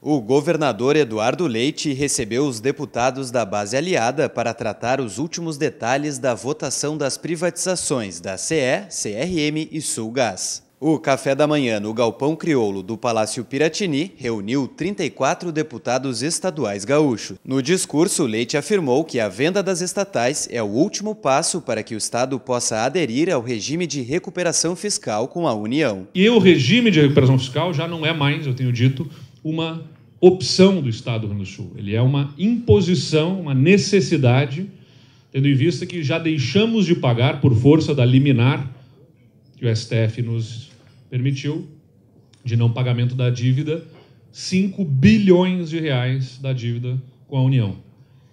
O governador Eduardo Leite recebeu os deputados da base aliada para tratar os últimos detalhes da votação das privatizações da CE, CRM e Sulgás. O café da manhã no galpão crioulo do Palácio Piratini reuniu 34 deputados estaduais gaúchos. No discurso, Leite afirmou que a venda das estatais é o último passo para que o Estado possa aderir ao regime de recuperação fiscal com a União. E o regime de recuperação fiscal já não é mais, eu tenho dito, uma opção do Estado do Rio Grande do Sul, ele é uma imposição, uma necessidade, tendo em vista que já deixamos de pagar por força da liminar que o STF nos permitiu, de não pagamento da dívida, 5 bilhões de reais da dívida com a União.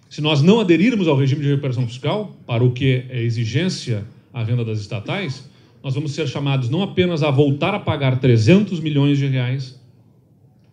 Se nós não aderirmos ao regime de recuperação fiscal, para o que é exigência a renda das estatais, nós vamos ser chamados não apenas a voltar a pagar 300 milhões de reais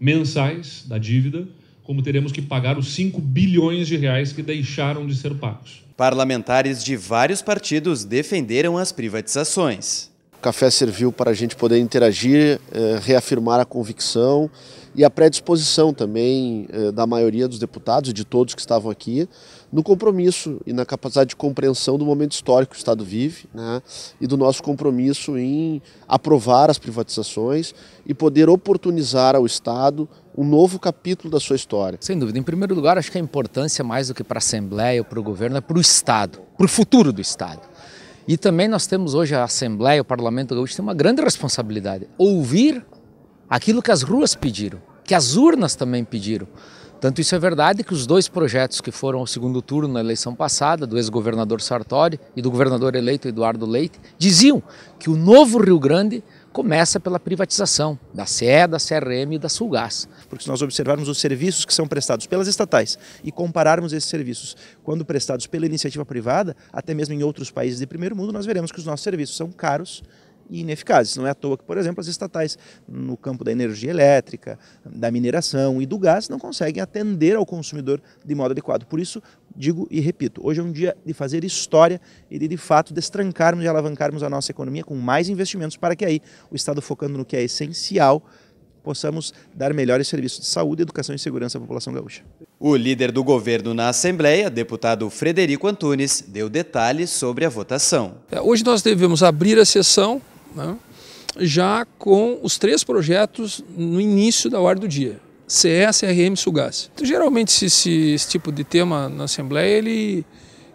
mensais da dívida, como teremos que pagar os 5 bilhões de reais que deixaram de ser pagos. Parlamentares de vários partidos defenderam as privatizações café serviu para a gente poder interagir, eh, reafirmar a convicção e a predisposição também eh, da maioria dos deputados e de todos que estavam aqui no compromisso e na capacidade de compreensão do momento histórico que o Estado vive né, e do nosso compromisso em aprovar as privatizações e poder oportunizar ao Estado um novo capítulo da sua história. Sem dúvida. Em primeiro lugar, acho que a importância, mais do que para a Assembleia ou para o governo, é para o Estado, para o futuro do Estado. E também nós temos hoje a Assembleia, o Parlamento Gaúcho tem uma grande responsabilidade, ouvir aquilo que as ruas pediram, que as urnas também pediram. Tanto isso é verdade que os dois projetos que foram ao segundo turno na eleição passada, do ex-governador Sartori e do governador eleito Eduardo Leite, diziam que o novo Rio Grande começa pela privatização da CE, da CRM e da Sulgás. Porque se nós observarmos os serviços que são prestados pelas estatais e compararmos esses serviços quando prestados pela iniciativa privada, até mesmo em outros países de primeiro mundo, nós veremos que os nossos serviços são caros e ineficazes. Não é à toa que, por exemplo, as estatais no campo da energia elétrica, da mineração e do gás não conseguem atender ao consumidor de modo adequado. Por isso, digo e repito, hoje é um dia de fazer história e de, de fato, destrancarmos e alavancarmos a nossa economia com mais investimentos para que aí o Estado focando no que é essencial possamos dar melhores serviços de saúde, educação e segurança à população gaúcha. O líder do governo na Assembleia, deputado Frederico Antunes, deu detalhes sobre a votação. É, hoje nós devemos abrir a sessão né, já com os três projetos no início da hora do dia. CS, RM, Sugas. Então, geralmente esse, esse, esse, tipo de tema na Assembleia, ele,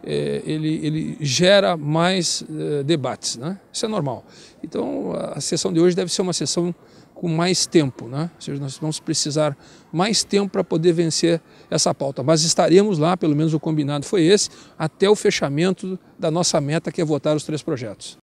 é, ele, ele gera mais é, debates, né? Isso é normal. Então a, a sessão de hoje deve ser uma sessão com mais tempo, né? Ou seja, nós vamos precisar mais tempo para poder vencer essa pauta. Mas estaremos lá, pelo menos o combinado foi esse, até o fechamento da nossa meta, que é votar os três projetos.